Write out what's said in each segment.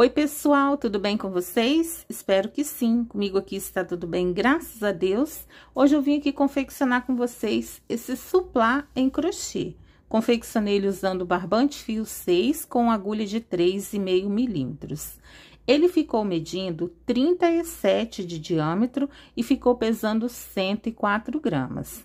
Oi, pessoal, tudo bem com vocês? Espero que sim. Comigo aqui está tudo bem, graças a Deus. Hoje eu vim aqui confeccionar com vocês esse suplá em crochê. Confeccionei ele usando barbante fio 6 com agulha de 3,5 milímetros. Ele ficou medindo 37 de diâmetro e ficou pesando 104 gramas.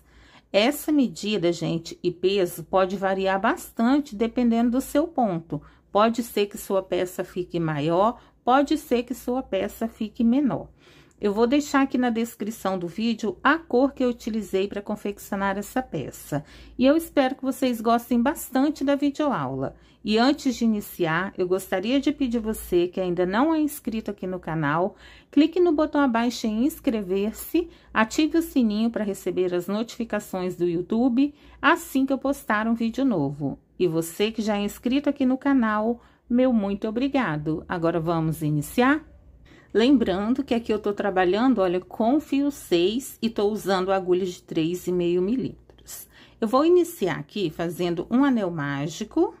Essa medida, gente, e peso pode variar bastante dependendo do seu ponto. Pode ser que sua peça fique maior, pode ser que sua peça fique menor. Eu vou deixar aqui na descrição do vídeo a cor que eu utilizei para confeccionar essa peça. E eu espero que vocês gostem bastante da videoaula. E antes de iniciar, eu gostaria de pedir você que ainda não é inscrito aqui no canal, clique no botão abaixo em inscrever-se, ative o sininho para receber as notificações do YouTube assim que eu postar um vídeo novo. E você que já é inscrito aqui no canal, meu muito obrigado. Agora vamos iniciar? Lembrando que aqui eu tô trabalhando, olha, com fio 6 e tô usando agulhas de 3,5 milímetros. Eu vou iniciar aqui fazendo um anel mágico.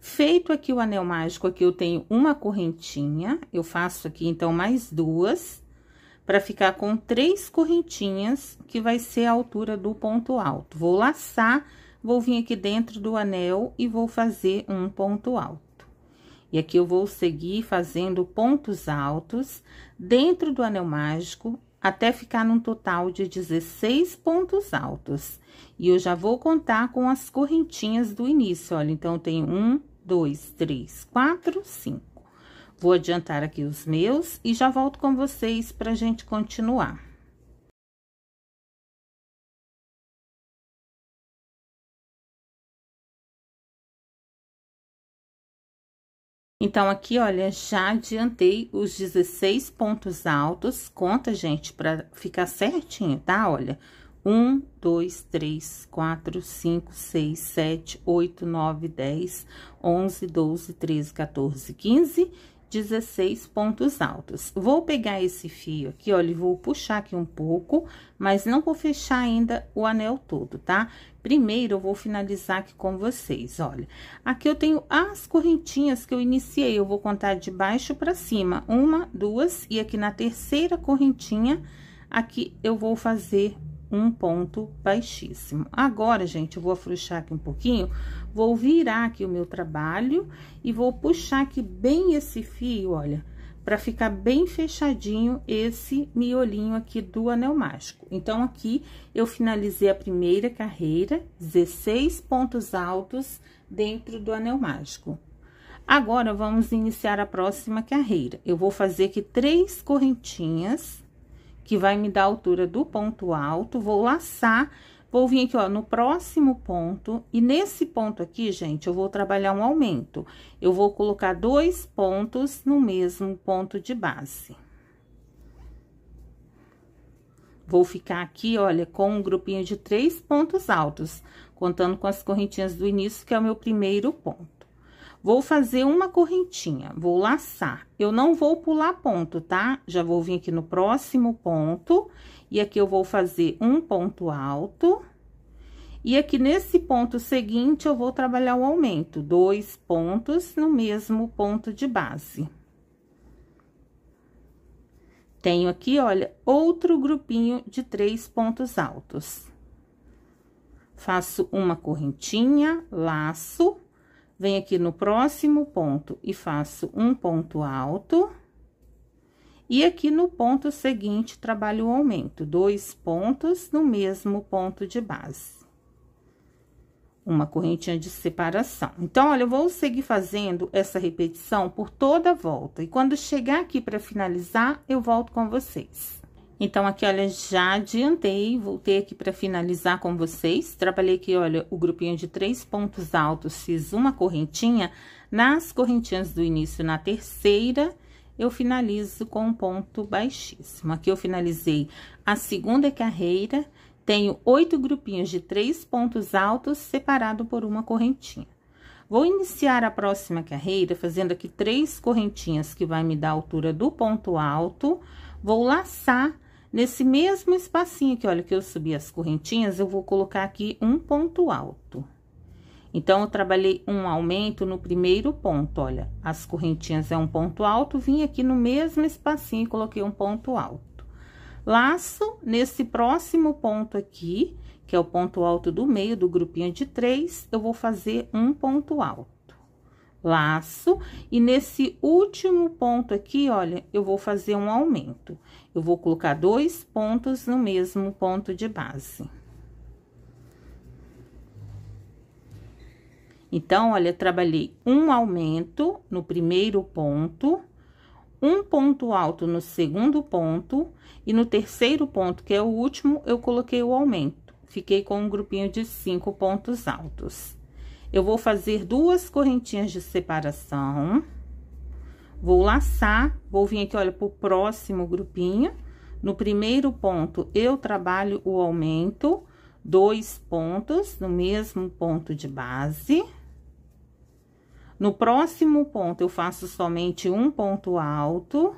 Feito aqui o anel mágico, aqui eu tenho uma correntinha, eu faço aqui, então, mais duas, para ficar com três correntinhas, que vai ser a altura do ponto alto. Vou laçar, vou vir aqui dentro do anel e vou fazer um ponto alto. E aqui eu vou seguir fazendo pontos altos dentro do anel mágico até ficar num total de 16 pontos altos. E eu já vou contar com as correntinhas do início, olha. Então, tem um, dois, três, quatro, cinco. Vou adiantar aqui os meus e já volto com vocês para a gente continuar. Então, aqui, olha, já adiantei os 16 pontos altos. Conta, gente, pra ficar certinho, tá? Olha, 1, 2, 3, 4, 5, 6, 7, 8, 9, 10, 11, 12, 13, 14, 15, 16 pontos altos. Vou pegar esse fio aqui, olha, e vou puxar aqui um pouco, mas não vou fechar ainda o anel todo, tá? Primeiro, eu vou finalizar aqui com vocês, olha. Aqui eu tenho as correntinhas que eu iniciei, eu vou contar de baixo para cima. Uma, duas, e aqui na terceira correntinha, aqui eu vou fazer um ponto baixíssimo. Agora, gente, eu vou afrouxar aqui um pouquinho Vou virar aqui o meu trabalho e vou puxar aqui bem esse fio, olha, para ficar bem fechadinho esse miolinho aqui do anel mágico. Então, aqui eu finalizei a primeira carreira, 16 pontos altos dentro do anel mágico. Agora, vamos iniciar a próxima carreira. Eu vou fazer aqui três correntinhas, que vai me dar a altura do ponto alto, vou laçar Vou vir aqui, ó, no próximo ponto, e nesse ponto aqui, gente, eu vou trabalhar um aumento. Eu vou colocar dois pontos no mesmo ponto de base. Vou ficar aqui, olha, com um grupinho de três pontos altos, contando com as correntinhas do início, que é o meu primeiro ponto. Vou fazer uma correntinha, vou laçar. Eu não vou pular ponto, tá? Já vou vir aqui no próximo ponto e aqui eu vou fazer um ponto alto. E aqui nesse ponto seguinte, eu vou trabalhar o aumento, dois pontos no mesmo ponto de base. Tenho aqui, olha, outro grupinho de três pontos altos. Faço uma correntinha, laço, venho aqui no próximo ponto e faço um ponto alto. E aqui no ponto seguinte, trabalho o aumento, dois pontos no mesmo ponto de base. Uma correntinha de separação. Então, olha, eu vou seguir fazendo essa repetição por toda a volta. E quando chegar aqui para finalizar, eu volto com vocês. Então, aqui, olha, já adiantei, voltei aqui para finalizar com vocês. Trabalhei aqui, olha, o grupinho de três pontos altos, fiz uma correntinha. Nas correntinhas do início, na terceira eu finalizo com um ponto baixíssimo. Aqui eu finalizei a segunda carreira, tenho oito grupinhos de três pontos altos separado por uma correntinha. Vou iniciar a próxima carreira fazendo aqui três correntinhas que vai me dar a altura do ponto alto. Vou laçar nesse mesmo espacinho aqui, olha, que eu subi as correntinhas, eu vou colocar aqui um ponto alto. Então, eu trabalhei um aumento no primeiro ponto, olha. As correntinhas é um ponto alto, vim aqui no mesmo espacinho e coloquei um ponto alto. Laço nesse próximo ponto aqui, que é o ponto alto do meio do grupinho de três, eu vou fazer um ponto alto. Laço, e nesse último ponto aqui, olha, eu vou fazer um aumento. Eu vou colocar dois pontos no mesmo ponto de base. Então, olha, trabalhei um aumento no primeiro ponto, um ponto alto no segundo ponto, e no terceiro ponto, que é o último, eu coloquei o aumento. Fiquei com um grupinho de cinco pontos altos. Eu vou fazer duas correntinhas de separação, vou laçar, vou vir aqui, olha, pro próximo grupinho. No primeiro ponto, eu trabalho o aumento, dois pontos no mesmo ponto de base no próximo ponto, eu faço somente um ponto alto.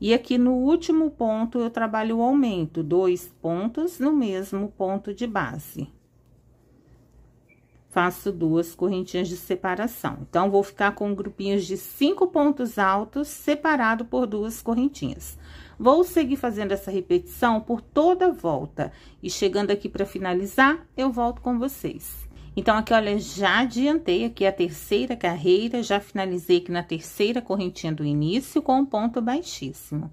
E aqui no último ponto, eu trabalho o aumento, dois pontos no mesmo ponto de base. Faço duas correntinhas de separação. Então, vou ficar com grupinhos de cinco pontos altos, separado por duas correntinhas. Vou seguir fazendo essa repetição por toda a volta. E chegando aqui para finalizar, eu volto com vocês. Então, aqui, olha, já adiantei aqui a terceira carreira, já finalizei aqui na terceira correntinha do início com um ponto baixíssimo.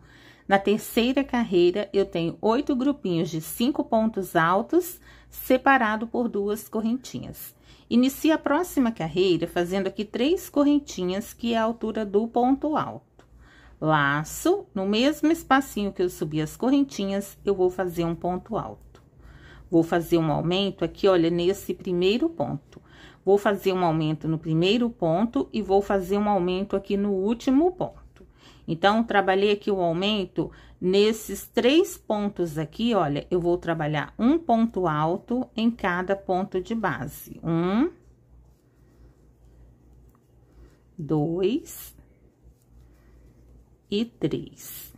Na terceira carreira, eu tenho oito grupinhos de cinco pontos altos, separado por duas correntinhas. Inicia a próxima carreira fazendo aqui três correntinhas, que é a altura do ponto alto. Laço, no mesmo espacinho que eu subi as correntinhas, eu vou fazer um ponto alto. Vou fazer um aumento aqui, olha, nesse primeiro ponto. Vou fazer um aumento no primeiro ponto e vou fazer um aumento aqui no último ponto. Então, trabalhei aqui o aumento nesses três pontos aqui, olha, eu vou trabalhar um ponto alto em cada ponto de base. Um, dois e três.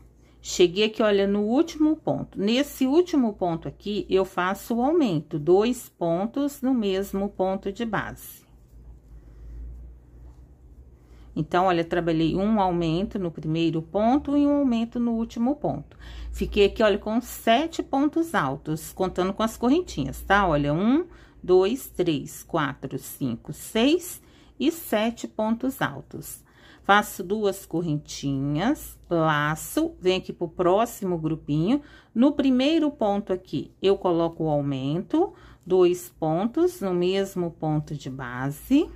Cheguei aqui, olha, no último ponto. Nesse último ponto aqui, eu faço o aumento, dois pontos no mesmo ponto de base. Então, olha, trabalhei um aumento no primeiro ponto e um aumento no último ponto. Fiquei aqui, olha, com sete pontos altos, contando com as correntinhas, tá? Olha, um, dois, três, quatro, cinco, seis e sete pontos altos faço duas correntinhas, laço, venho aqui pro próximo grupinho. No primeiro ponto aqui, eu coloco o aumento, dois pontos no mesmo ponto de base.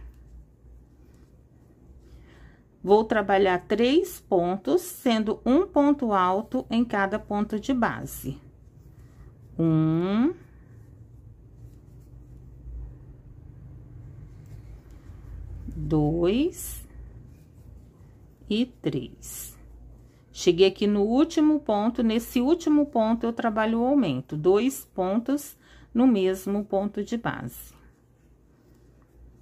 Vou trabalhar três pontos, sendo um ponto alto em cada ponto de base. Um... Dois e três. Cheguei aqui no último ponto, nesse último ponto eu trabalho o aumento, dois pontos no mesmo ponto de base.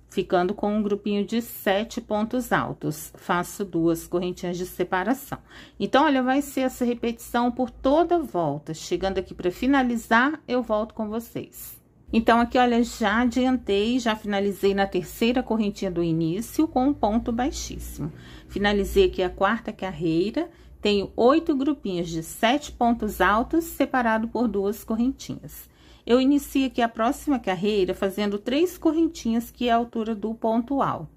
Ficando com um grupinho de sete pontos altos, faço duas correntinhas de separação. Então, olha, vai ser essa repetição por toda volta. Chegando aqui para finalizar, eu volto com vocês. Então, aqui, olha, já adiantei, já finalizei na terceira correntinha do início com um ponto baixíssimo. Finalizei aqui a quarta carreira, tenho oito grupinhos de sete pontos altos, separado por duas correntinhas. Eu inicio aqui a próxima carreira fazendo três correntinhas, que é a altura do ponto alto.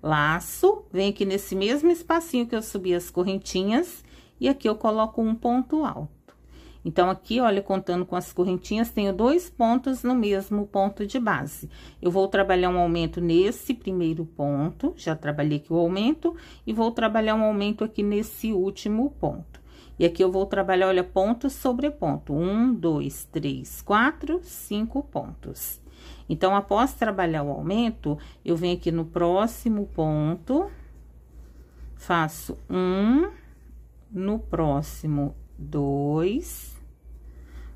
Laço, venho aqui nesse mesmo espacinho que eu subi as correntinhas, e aqui eu coloco um ponto alto. Então, aqui, olha, contando com as correntinhas, tenho dois pontos no mesmo ponto de base. Eu vou trabalhar um aumento nesse primeiro ponto, já trabalhei aqui o aumento, e vou trabalhar um aumento aqui nesse último ponto. E aqui eu vou trabalhar, olha, ponto sobre ponto. Um, dois, três, quatro, cinco pontos. Então, após trabalhar o aumento, eu venho aqui no próximo ponto, faço um, no próximo dois,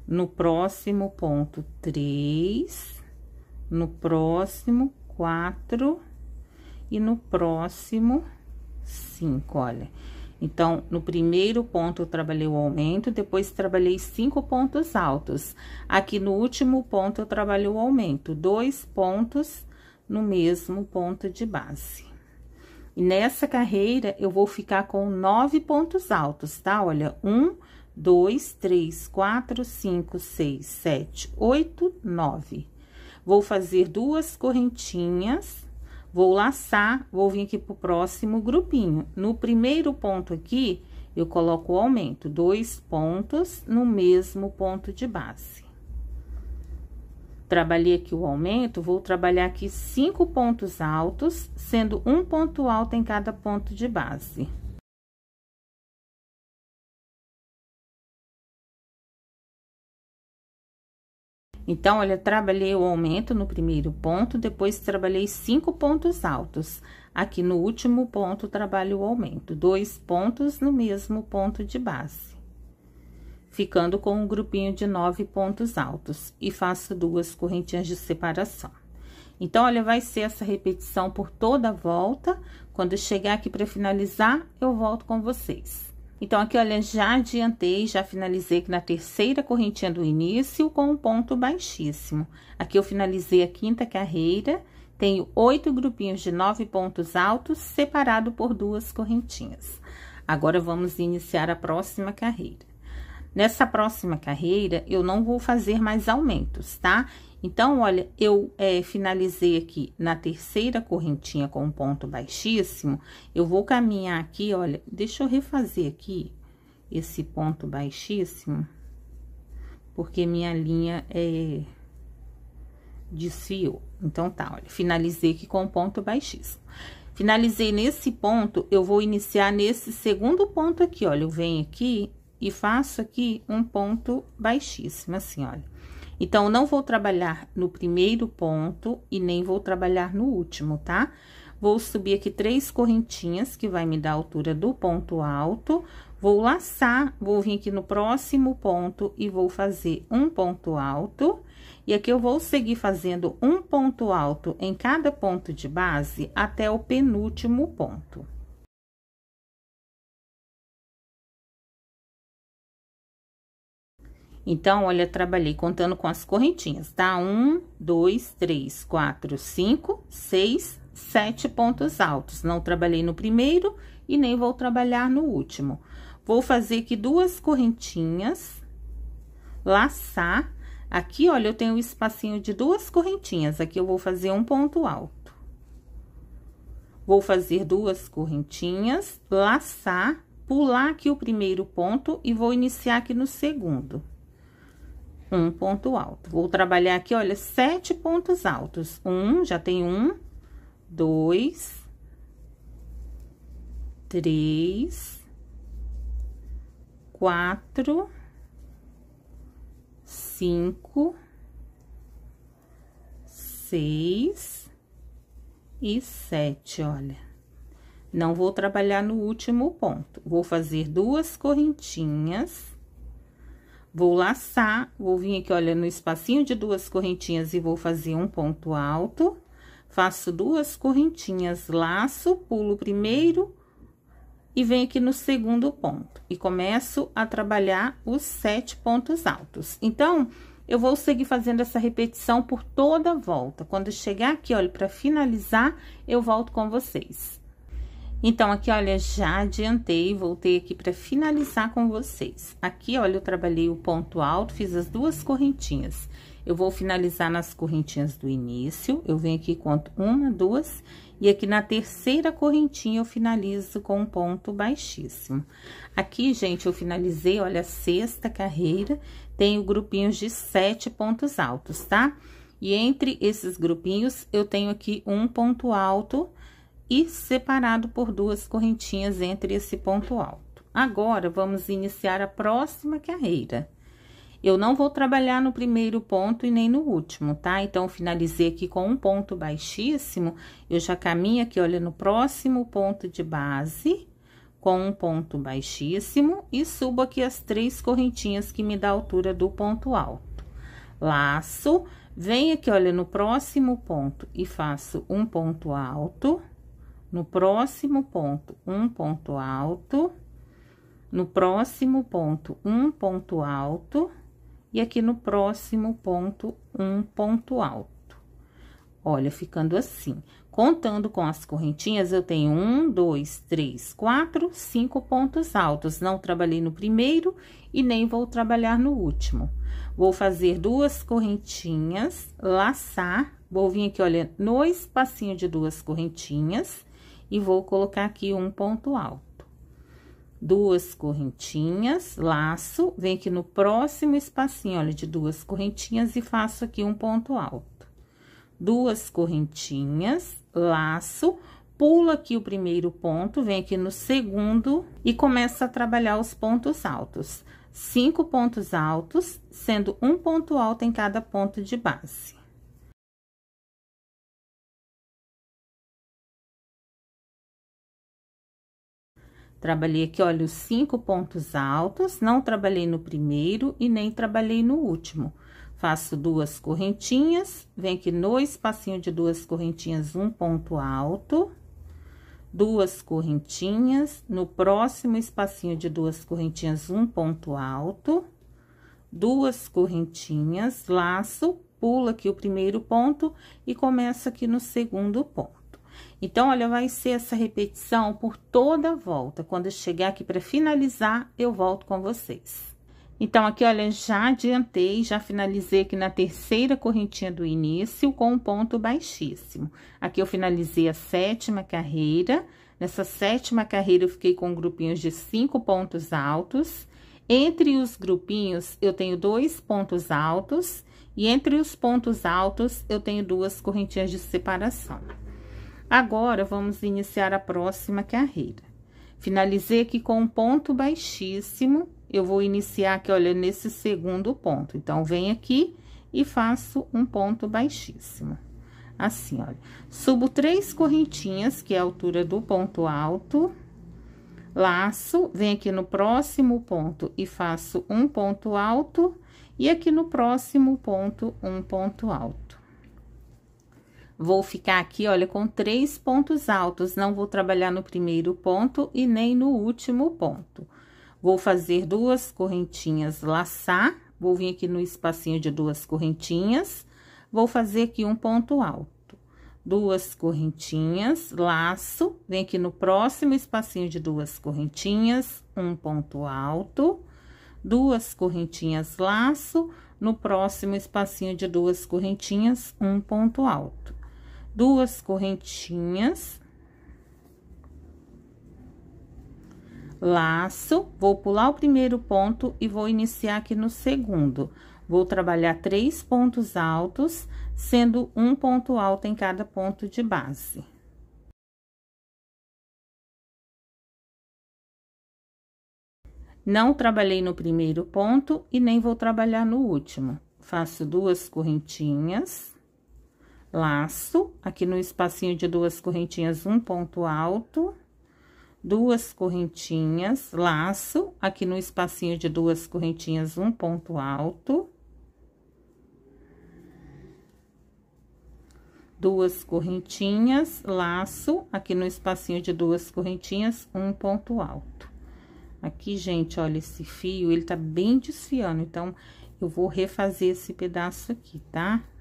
no próximo ponto três, no próximo quatro e no próximo cinco, olha. Então, no primeiro ponto eu trabalhei o aumento, depois trabalhei cinco pontos altos. Aqui no último ponto eu trabalhei o aumento, dois pontos no mesmo ponto de base. E nessa carreira eu vou ficar com nove pontos altos, tá? Olha, um, dois, três, quatro, cinco, seis, sete, oito, nove. Vou fazer duas correntinhas, vou laçar, vou vir aqui pro próximo grupinho. No primeiro ponto aqui, eu coloco o aumento, dois pontos no mesmo ponto de base. Trabalhei aqui o aumento, vou trabalhar aqui cinco pontos altos, sendo um ponto alto em cada ponto de base. Então, olha, trabalhei o aumento no primeiro ponto, depois trabalhei cinco pontos altos. Aqui no último ponto, trabalho o aumento, dois pontos no mesmo ponto de base. Ficando com um grupinho de nove pontos altos e faço duas correntinhas de separação. Então, olha, vai ser essa repetição por toda a volta. Quando chegar aqui para finalizar, eu volto com vocês. Então, aqui, olha, já adiantei, já finalizei aqui na terceira correntinha do início com um ponto baixíssimo. Aqui, eu finalizei a quinta carreira, tenho oito grupinhos de nove pontos altos, separado por duas correntinhas. Agora, vamos iniciar a próxima carreira. Nessa próxima carreira, eu não vou fazer mais aumentos, tá? Então, olha, eu é, finalizei aqui na terceira correntinha com um ponto baixíssimo. Eu vou caminhar aqui, olha, deixa eu refazer aqui esse ponto baixíssimo, porque minha linha é desfiou. Então, tá, olha, finalizei aqui com um ponto baixíssimo. Finalizei nesse ponto, eu vou iniciar nesse segundo ponto aqui, olha, eu venho aqui e faço aqui um ponto baixíssimo, assim, olha então, não vou trabalhar no primeiro ponto e nem vou trabalhar no último, tá? Vou subir aqui três correntinhas, que vai me dar a altura do ponto alto. Vou laçar, vou vir aqui no próximo ponto e vou fazer um ponto alto. E aqui eu vou seguir fazendo um ponto alto em cada ponto de base até o penúltimo ponto. Então, olha, trabalhei contando com as correntinhas, tá? Um, dois, três, quatro, cinco, seis, sete pontos altos. Não trabalhei no primeiro e nem vou trabalhar no último. Vou fazer aqui duas correntinhas, laçar. Aqui, olha, eu tenho um espacinho de duas correntinhas. Aqui eu vou fazer um ponto alto. Vou fazer duas correntinhas, laçar, pular aqui o primeiro ponto e vou iniciar aqui no segundo um ponto alto. Vou trabalhar aqui, olha, sete pontos altos. Um, já tem um, dois, três, quatro, cinco, seis e sete, olha. Não vou trabalhar no último ponto. Vou fazer duas correntinhas Vou laçar, vou vir aqui, olha, no espacinho de duas correntinhas e vou fazer um ponto alto. Faço duas correntinhas, laço, pulo primeiro e venho aqui no segundo ponto. E começo a trabalhar os sete pontos altos. Então, eu vou seguir fazendo essa repetição por toda a volta. Quando chegar aqui, olha, para finalizar, eu volto com vocês. Então, aqui, olha, já adiantei, voltei aqui para finalizar com vocês. Aqui, olha, eu trabalhei o ponto alto, fiz as duas correntinhas. Eu vou finalizar nas correntinhas do início, eu venho aqui, conto uma, duas, e aqui na terceira correntinha eu finalizo com um ponto baixíssimo. Aqui, gente, eu finalizei, olha, a sexta carreira, tenho grupinhos de sete pontos altos, tá? E entre esses grupinhos, eu tenho aqui um ponto alto e separado por duas correntinhas entre esse ponto alto. Agora, vamos iniciar a próxima carreira. Eu não vou trabalhar no primeiro ponto e nem no último, tá? Então, finalizei aqui com um ponto baixíssimo, eu já caminho aqui, olha, no próximo ponto de base, com um ponto baixíssimo, e subo aqui as três correntinhas que me dá a altura do ponto alto. Laço, venho aqui, olha, no próximo ponto e faço um ponto alto, no próximo ponto, um ponto alto. No próximo ponto, um ponto alto. E aqui no próximo ponto, um ponto alto. Olha, ficando assim. Contando com as correntinhas, eu tenho um, dois, três, quatro, cinco pontos altos. Não trabalhei no primeiro e nem vou trabalhar no último. Vou fazer duas correntinhas, laçar, vou vir aqui, olha, no espacinho de duas correntinhas, e vou colocar aqui um ponto alto. Duas correntinhas, laço, vem aqui no próximo espacinho, olha, de duas correntinhas e faço aqui um ponto alto. Duas correntinhas, laço, pulo aqui o primeiro ponto, vem aqui no segundo e começa a trabalhar os pontos altos. Cinco pontos altos, sendo um ponto alto em cada ponto de base. Trabalhei aqui, olha, os cinco pontos altos, não trabalhei no primeiro e nem trabalhei no último. Faço duas correntinhas, Vem aqui no espacinho de duas correntinhas, um ponto alto, duas correntinhas, no próximo espacinho de duas correntinhas, um ponto alto, duas correntinhas, laço, pula aqui o primeiro ponto e começa aqui no segundo ponto. Então, olha, vai ser essa repetição por toda a volta. Quando eu chegar aqui para finalizar, eu volto com vocês. Então, aqui, olha, já adiantei, já finalizei aqui na terceira correntinha do início com um ponto baixíssimo. Aqui eu finalizei a sétima carreira. Nessa sétima carreira, eu fiquei com grupinhos de cinco pontos altos. Entre os grupinhos, eu tenho dois pontos altos. E entre os pontos altos, eu tenho duas correntinhas de separação. Agora, vamos iniciar a próxima carreira. Finalizei aqui com um ponto baixíssimo, eu vou iniciar aqui, olha, nesse segundo ponto. Então, vem aqui e faço um ponto baixíssimo. Assim, olha, subo três correntinhas, que é a altura do ponto alto, laço, venho aqui no próximo ponto e faço um ponto alto, e aqui no próximo ponto, um ponto alto. Vou ficar aqui, olha, com três pontos altos, não vou trabalhar no primeiro ponto e nem no último ponto. Vou fazer duas correntinhas laçar, vou vir aqui no espacinho de duas correntinhas, vou fazer aqui um ponto alto. Duas correntinhas, laço, vem aqui no próximo espacinho de duas correntinhas, um ponto alto. Duas correntinhas, laço, no próximo espacinho de duas correntinhas, um ponto alto duas correntinhas. Laço, vou pular o primeiro ponto e vou iniciar aqui no segundo. Vou trabalhar três pontos altos, sendo um ponto alto em cada ponto de base. Não trabalhei no primeiro ponto e nem vou trabalhar no último. Faço duas correntinhas laço, aqui no espacinho de duas correntinhas, um ponto alto, duas correntinhas, laço, aqui no espacinho de duas correntinhas, um ponto alto, duas correntinhas, laço, aqui no espacinho de duas correntinhas, um ponto alto. Aqui, gente, olha, esse fio, ele tá bem desfiando, então, eu vou refazer esse pedaço aqui, tá? Tá?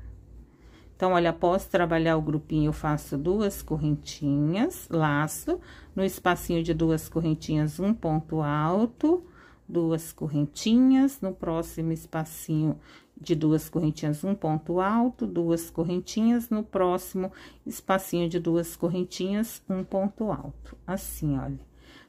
Então, olha, após trabalhar o grupinho, eu faço duas correntinhas, laço, no espacinho de duas correntinhas, um ponto alto, duas correntinhas, no próximo espacinho de duas correntinhas, um ponto alto, duas correntinhas, no próximo espacinho de duas correntinhas, um ponto alto. Assim, olha,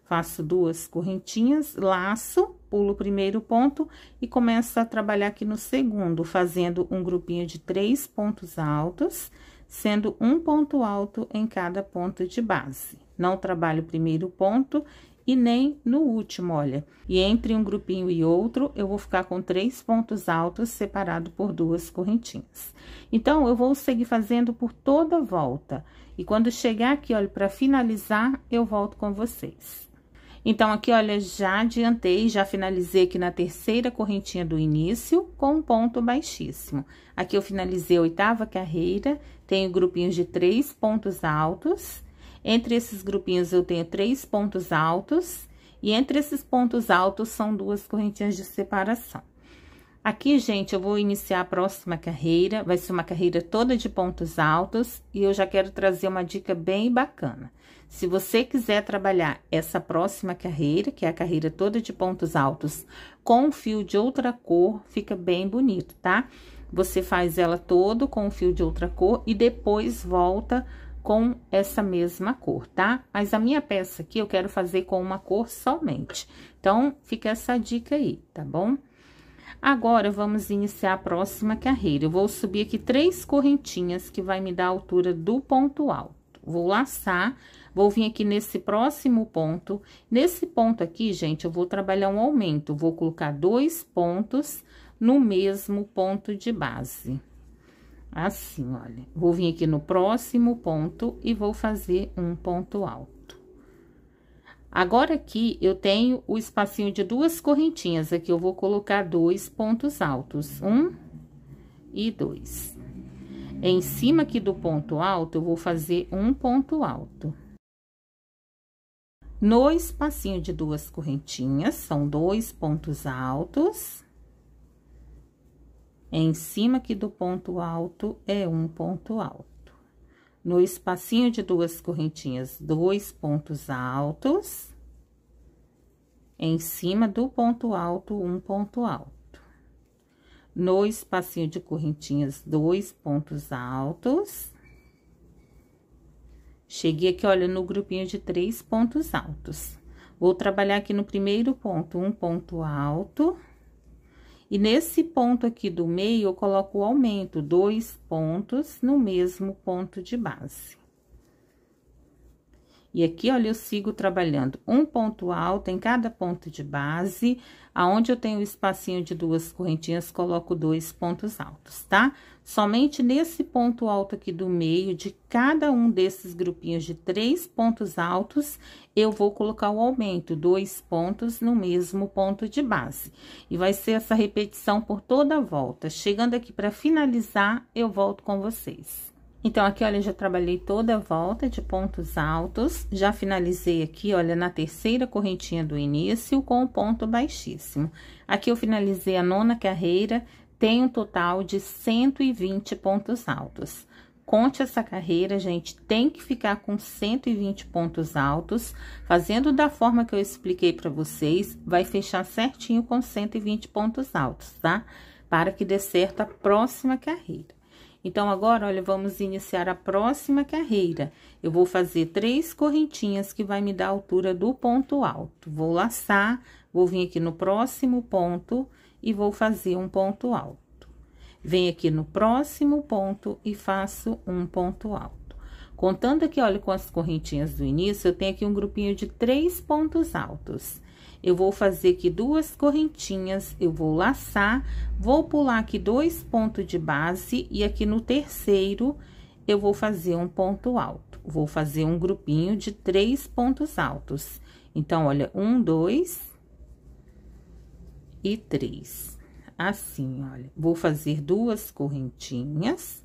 faço duas correntinhas, laço, pulo o primeiro ponto e começo a trabalhar aqui no segundo, fazendo um grupinho de três pontos altos, sendo um ponto alto em cada ponto de base. Não trabalho o primeiro ponto e nem no último, olha. E entre um grupinho e outro, eu vou ficar com três pontos altos separado por duas correntinhas. Então, eu vou seguir fazendo por toda a volta. E quando chegar aqui, olha, para finalizar, eu volto com vocês. Então, aqui, olha, já adiantei, já finalizei aqui na terceira correntinha do início com um ponto baixíssimo. Aqui eu finalizei a oitava carreira, tenho grupinhos de três pontos altos. Entre esses grupinhos, eu tenho três pontos altos. E entre esses pontos altos, são duas correntinhas de separação. Aqui, gente, eu vou iniciar a próxima carreira, vai ser uma carreira toda de pontos altos, e eu já quero trazer uma dica bem bacana. Se você quiser trabalhar essa próxima carreira, que é a carreira toda de pontos altos, com um fio de outra cor, fica bem bonito, tá? Você faz ela todo com um fio de outra cor e depois volta com essa mesma cor, tá? Mas a minha peça aqui eu quero fazer com uma cor somente. Então, fica essa dica aí, tá bom? Agora, vamos iniciar a próxima carreira. Eu vou subir aqui três correntinhas que vai me dar a altura do ponto alto. Vou laçar Vou vir aqui nesse próximo ponto. Nesse ponto aqui, gente, eu vou trabalhar um aumento. Vou colocar dois pontos no mesmo ponto de base. Assim, olha. Vou vir aqui no próximo ponto e vou fazer um ponto alto. Agora, aqui, eu tenho o espacinho de duas correntinhas. Aqui, eu vou colocar dois pontos altos. Um e dois. Em cima aqui do ponto alto, eu vou fazer um ponto alto. No espacinho de duas correntinhas, são dois pontos altos. Em cima aqui do ponto alto é um ponto alto. No espacinho de duas correntinhas, dois pontos altos. Em cima do ponto alto, um ponto alto. No espacinho de correntinhas, dois pontos altos Cheguei aqui, olha, no grupinho de três pontos altos. Vou trabalhar aqui no primeiro ponto, um ponto alto. E nesse ponto aqui do meio, eu coloco o aumento, dois pontos no mesmo ponto de base. E aqui, olha, eu sigo trabalhando um ponto alto em cada ponto de base, aonde eu tenho o espacinho de duas correntinhas, coloco dois pontos altos, tá? Somente nesse ponto alto aqui do meio de cada um desses grupinhos de três pontos altos, eu vou colocar o aumento, dois pontos no mesmo ponto de base. E vai ser essa repetição por toda a volta. Chegando aqui para finalizar, eu volto com vocês. Então, aqui, olha, já trabalhei toda a volta de pontos altos, já finalizei aqui, olha, na terceira correntinha do início com o um ponto baixíssimo. Aqui eu finalizei a nona carreira, tem um total de 120 pontos altos. Conte essa carreira, gente, tem que ficar com 120 pontos altos. Fazendo da forma que eu expliquei para vocês, vai fechar certinho com 120 pontos altos, tá? Para que dê certo a próxima carreira. Então, agora, olha, vamos iniciar a próxima carreira. Eu vou fazer três correntinhas que vai me dar a altura do ponto alto. Vou laçar, vou vir aqui no próximo ponto e vou fazer um ponto alto. Venho aqui no próximo ponto e faço um ponto alto. Contando aqui, olha, com as correntinhas do início, eu tenho aqui um grupinho de três pontos altos eu vou fazer aqui duas correntinhas, eu vou laçar, vou pular aqui dois pontos de base e aqui no terceiro eu vou fazer um ponto alto. Vou fazer um grupinho de três pontos altos. Então, olha, um, dois e três. Assim, olha, vou fazer duas correntinhas,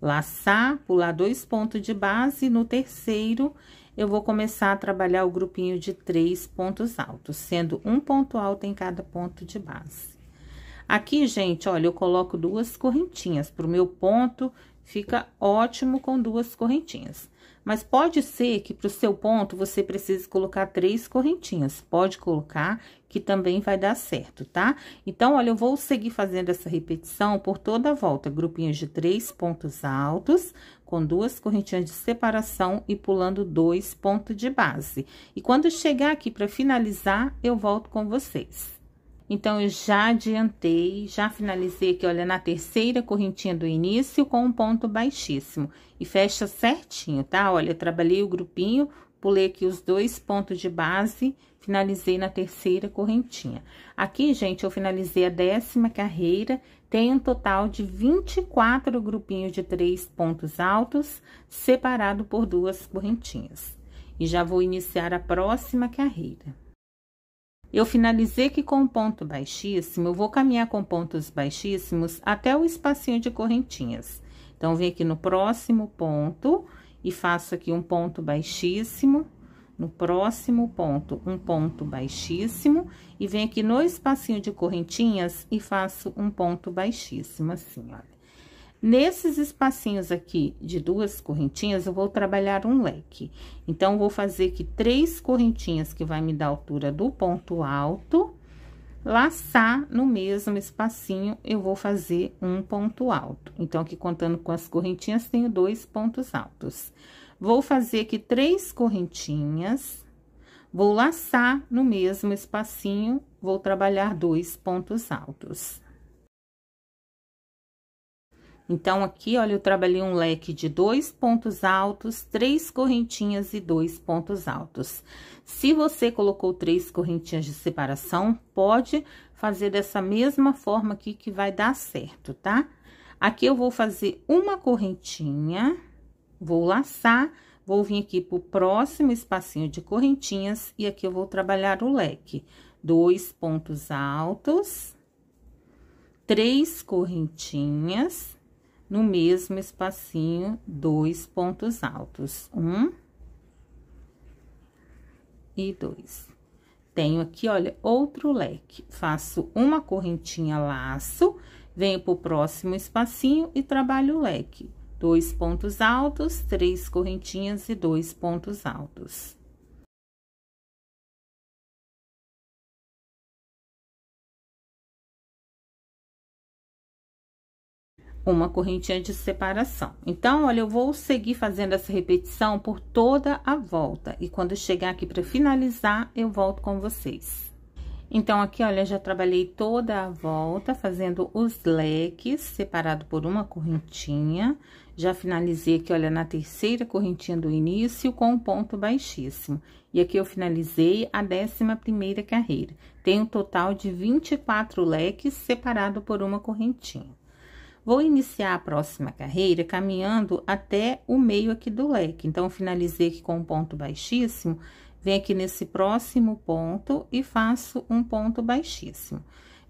laçar, pular dois pontos de base, no terceiro eu vou começar a trabalhar o grupinho de três pontos altos, sendo um ponto alto em cada ponto de base. Aqui, gente, olha, eu coloco duas correntinhas. Pro meu ponto, fica ótimo com duas correntinhas. Mas pode ser que pro seu ponto, você precise colocar três correntinhas. Pode colocar, que também vai dar certo, tá? Então, olha, eu vou seguir fazendo essa repetição por toda a volta. Grupinhos de três pontos altos, com duas correntinhas de separação e pulando dois pontos de base. E quando chegar aqui para finalizar, eu volto com vocês. Então, eu já adiantei, já finalizei aqui, olha, na terceira correntinha do início com um ponto baixíssimo. E fecha certinho, tá? Olha, trabalhei o grupinho, pulei aqui os dois pontos de base finalizei na terceira correntinha. Aqui, gente, eu finalizei a décima carreira, tem um total de 24 grupinhos de três pontos altos, separado por duas correntinhas. E já vou iniciar a próxima carreira. Eu finalizei aqui com um ponto baixíssimo, eu vou caminhar com pontos baixíssimos até o espacinho de correntinhas. Então, vem aqui no próximo ponto e faço aqui um ponto baixíssimo no próximo ponto, um ponto baixíssimo, e venho aqui no espacinho de correntinhas e faço um ponto baixíssimo, assim, olha. Nesses espacinhos aqui de duas correntinhas, eu vou trabalhar um leque. Então, vou fazer aqui três correntinhas, que vai me dar a altura do ponto alto. Laçar no mesmo espacinho, eu vou fazer um ponto alto. Então, aqui contando com as correntinhas, tenho dois pontos altos. Vou fazer aqui três correntinhas, vou laçar no mesmo espacinho, vou trabalhar dois pontos altos. Então, aqui, olha, eu trabalhei um leque de dois pontos altos, três correntinhas e dois pontos altos. Se você colocou três correntinhas de separação, pode fazer dessa mesma forma aqui que vai dar certo, tá? Aqui eu vou fazer uma correntinha Vou laçar, vou vir aqui pro próximo espacinho de correntinhas e aqui eu vou trabalhar o leque. Dois pontos altos, três correntinhas, no mesmo espacinho, dois pontos altos. Um e dois. Tenho aqui, olha, outro leque. Faço uma correntinha laço, venho pro próximo espacinho e trabalho o leque dois pontos altos, três correntinhas e dois pontos altos. Uma correntinha de separação. Então, olha, eu vou seguir fazendo essa repetição por toda a volta. E quando chegar aqui para finalizar, eu volto com vocês. Então, aqui, olha, já trabalhei toda a volta fazendo os leques separado por uma correntinha já finalizei aqui, olha, na terceira correntinha do início com um ponto baixíssimo. E aqui eu finalizei a décima primeira carreira. Tem um total de 24 leques separado por uma correntinha. Vou iniciar a próxima carreira caminhando até o meio aqui do leque. Então, finalizei aqui com um ponto baixíssimo, venho aqui nesse próximo ponto e faço um ponto baixíssimo.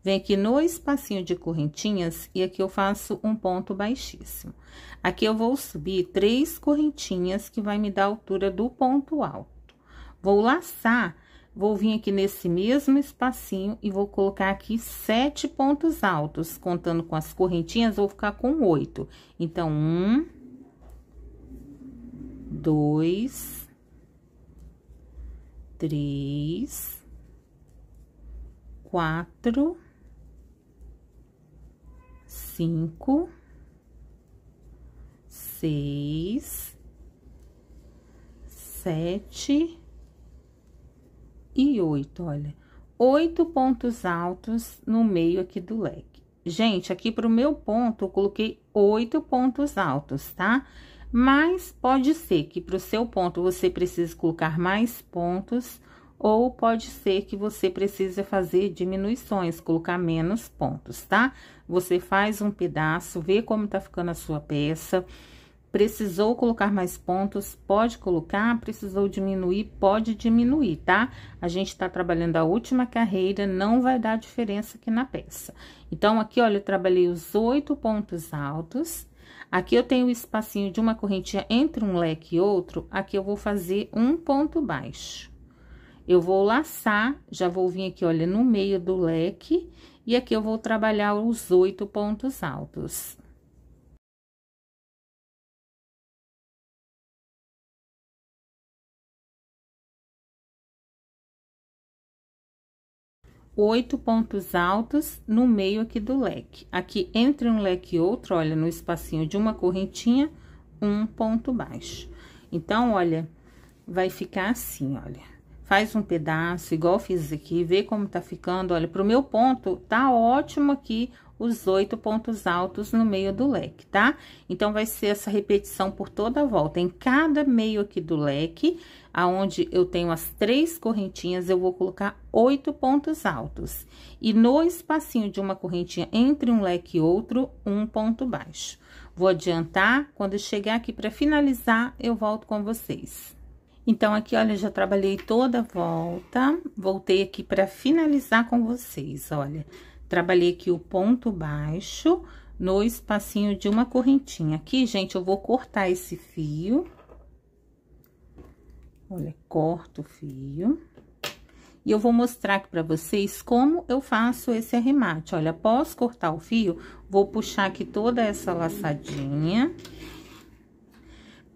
Vem aqui no espacinho de correntinhas e aqui eu faço um ponto baixíssimo. Aqui eu vou subir três correntinhas que vai me dar a altura do ponto alto. Vou laçar, vou vir aqui nesse mesmo espacinho e vou colocar aqui sete pontos altos. Contando com as correntinhas, vou ficar com oito. Então, um, dois, três, quatro cinco, seis, sete e oito, olha. Oito pontos altos no meio aqui do leque. Gente, aqui pro meu ponto, eu coloquei oito pontos altos, tá? Mas, pode ser que pro seu ponto, você precise colocar mais pontos ou pode ser que você precise fazer diminuições, colocar menos pontos, tá? Você faz um pedaço, vê como tá ficando a sua peça. Precisou colocar mais pontos, pode colocar, precisou diminuir, pode diminuir, tá? A gente tá trabalhando a última carreira, não vai dar diferença aqui na peça. Então, aqui, olha, eu trabalhei os oito pontos altos. Aqui eu tenho o espacinho de uma correntinha entre um leque e outro, aqui eu vou fazer um ponto baixo. Eu vou laçar, já vou vir aqui, olha, no meio do leque, e aqui eu vou trabalhar os oito pontos altos. Oito pontos altos no meio aqui do leque. Aqui, entre um leque e outro, olha, no espacinho de uma correntinha, um ponto baixo. Então, olha, vai ficar assim, olha. Faz um pedaço, igual fiz aqui, vê como tá ficando. Olha, pro meu ponto, tá ótimo aqui os oito pontos altos no meio do leque, tá? Então, vai ser essa repetição por toda a volta. Em cada meio aqui do leque, aonde eu tenho as três correntinhas, eu vou colocar oito pontos altos. E no espacinho de uma correntinha entre um leque e outro, um ponto baixo. Vou adiantar, quando chegar aqui para finalizar, eu volto com vocês. Então, aqui, olha, já trabalhei toda a volta, voltei aqui para finalizar com vocês, olha. Trabalhei aqui o ponto baixo no espacinho de uma correntinha. Aqui, gente, eu vou cortar esse fio. Olha, corto o fio. E eu vou mostrar aqui pra vocês como eu faço esse arremate. Olha, após cortar o fio, vou puxar aqui toda essa laçadinha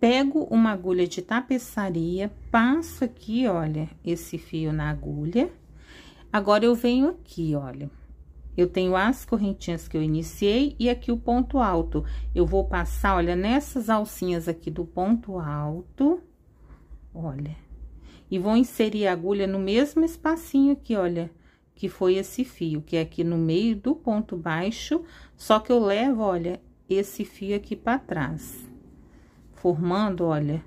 pego uma agulha de tapeçaria, passo aqui, olha, esse fio na agulha. Agora, eu venho aqui, olha. Eu tenho as correntinhas que eu iniciei e aqui o ponto alto. Eu vou passar, olha, nessas alcinhas aqui do ponto alto, olha. E vou inserir a agulha no mesmo espacinho aqui, olha, que foi esse fio, que é aqui no meio do ponto baixo, só que eu levo, olha, esse fio aqui para trás formando, olha,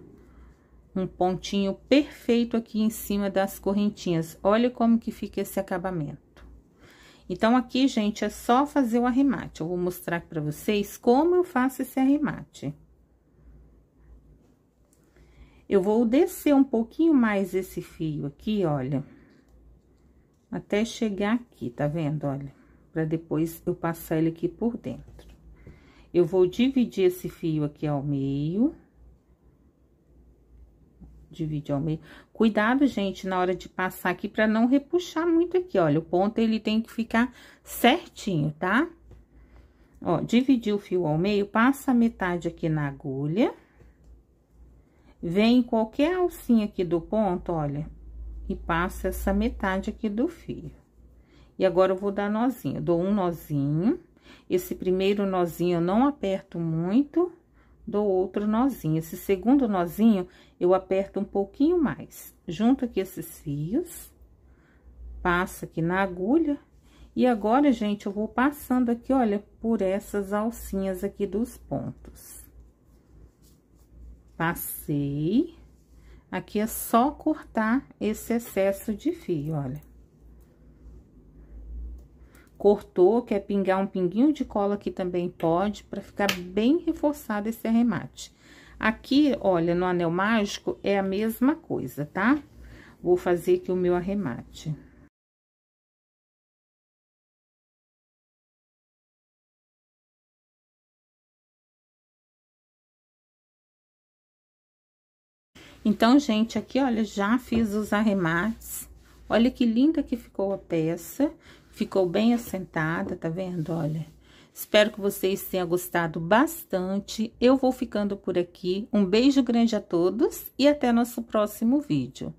um pontinho perfeito aqui em cima das correntinhas. Olha como que fica esse acabamento. Então, aqui, gente, é só fazer o arremate. Eu vou mostrar para vocês como eu faço esse arremate. Eu vou descer um pouquinho mais esse fio aqui, olha, até chegar aqui, tá vendo? Olha, para depois eu passar ele aqui por dentro. Eu vou dividir esse fio aqui ao meio divide ao meio. Cuidado, gente, na hora de passar aqui, para não repuxar muito aqui, olha. O ponto, ele tem que ficar certinho, tá? Ó, dividi o fio ao meio, passa a metade aqui na agulha. Vem qualquer alcinha aqui do ponto, olha, e passa essa metade aqui do fio. E agora, eu vou dar nozinho. dou um nozinho. Esse primeiro nozinho eu não aperto muito dou outro nozinho. Esse segundo nozinho, eu aperto um pouquinho mais. Junto aqui esses fios, passa aqui na agulha. E agora, gente, eu vou passando aqui, olha, por essas alcinhas aqui dos pontos. Passei. Aqui é só cortar esse excesso de fio, olha. Cortou, quer pingar um pinguinho de cola aqui também pode, para ficar bem reforçado esse arremate. Aqui, olha, no anel mágico é a mesma coisa, tá? Vou fazer aqui o meu arremate. Então, gente, aqui, olha, já fiz os arremates. Olha que linda que ficou a peça. Ficou bem assentada, tá vendo? Olha. Espero que vocês tenham gostado bastante. Eu vou ficando por aqui. Um beijo grande a todos e até nosso próximo vídeo.